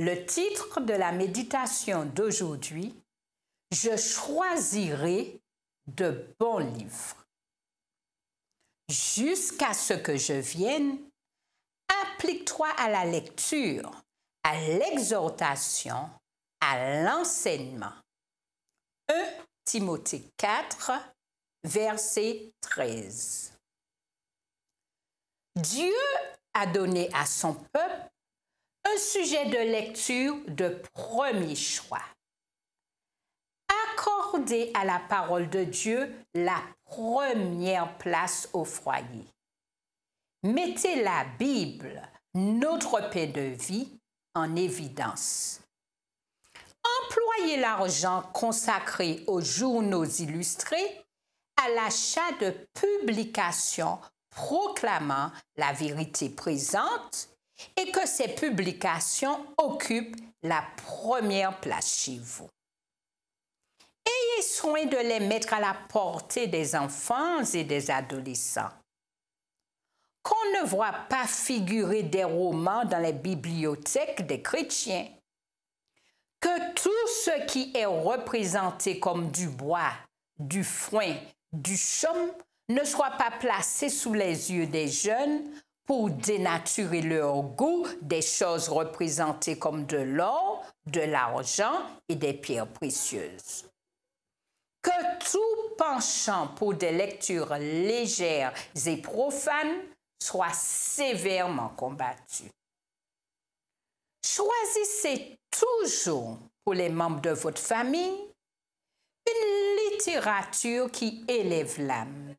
Le titre de la méditation d'aujourd'hui, Je choisirai de bons livres. Jusqu'à ce que je vienne, applique-toi à la lecture, à l'exhortation, à l'enseignement. 1 Timothée 4, verset 13. Dieu a donné à son peuple un sujet de lecture de premier choix. Accordez à la parole de Dieu la première place au foyer. Mettez la Bible, notre paix de vie, en évidence. Employez l'argent consacré aux journaux illustrés à l'achat de publications proclamant la vérité présente et que ces publications occupent la première place chez vous. Ayez soin de les mettre à la portée des enfants et des adolescents. Qu'on ne voit pas figurer des romans dans les bibliothèques des chrétiens. Que tout ce qui est représenté comme du bois, du foin, du chaume ne soit pas placé sous les yeux des jeunes pour dénaturer leur goût des choses représentées comme de l'or, de l'argent et des pierres précieuses. Que tout penchant pour des lectures légères et profanes soit sévèrement combattu. Choisissez toujours pour les membres de votre famille une littérature qui élève l'âme,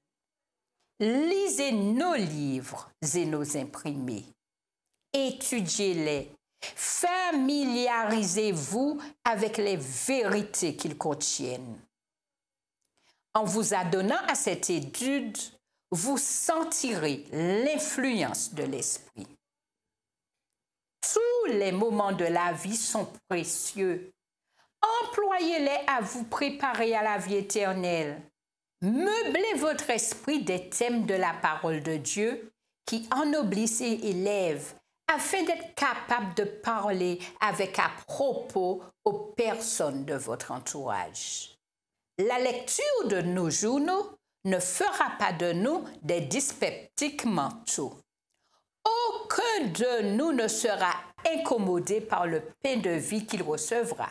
Lisez nos livres et nos imprimés. Étudiez-les. Familiarisez-vous avec les vérités qu'ils contiennent. En vous adonnant à cette étude, vous sentirez l'influence de l'esprit. Tous les moments de la vie sont précieux. Employez-les à vous préparer à la vie éternelle. Meublez votre esprit des thèmes de la parole de Dieu qui ennoblissent et élèvent afin d'être capable de parler avec à propos aux personnes de votre entourage. La lecture de nos journaux ne fera pas de nous des dyspeptiques mentaux. Aucun de nous ne sera incommodé par le pain de vie qu'il recevra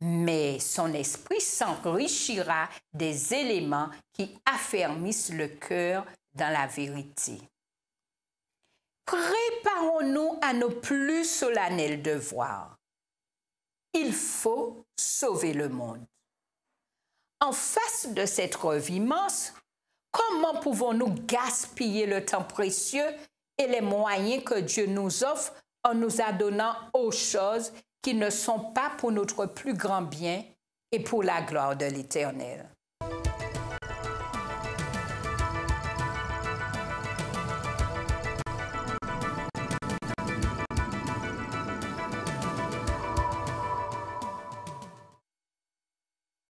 mais son esprit s'enrichira des éléments qui affermissent le cœur dans la vérité. Préparons-nous à nos plus solennels devoirs. Il faut sauver le monde. En face de cette revue comment pouvons-nous gaspiller le temps précieux et les moyens que Dieu nous offre en nous adonnant aux choses qui ne sont pas pour notre plus grand bien et pour la gloire de l'Éternel.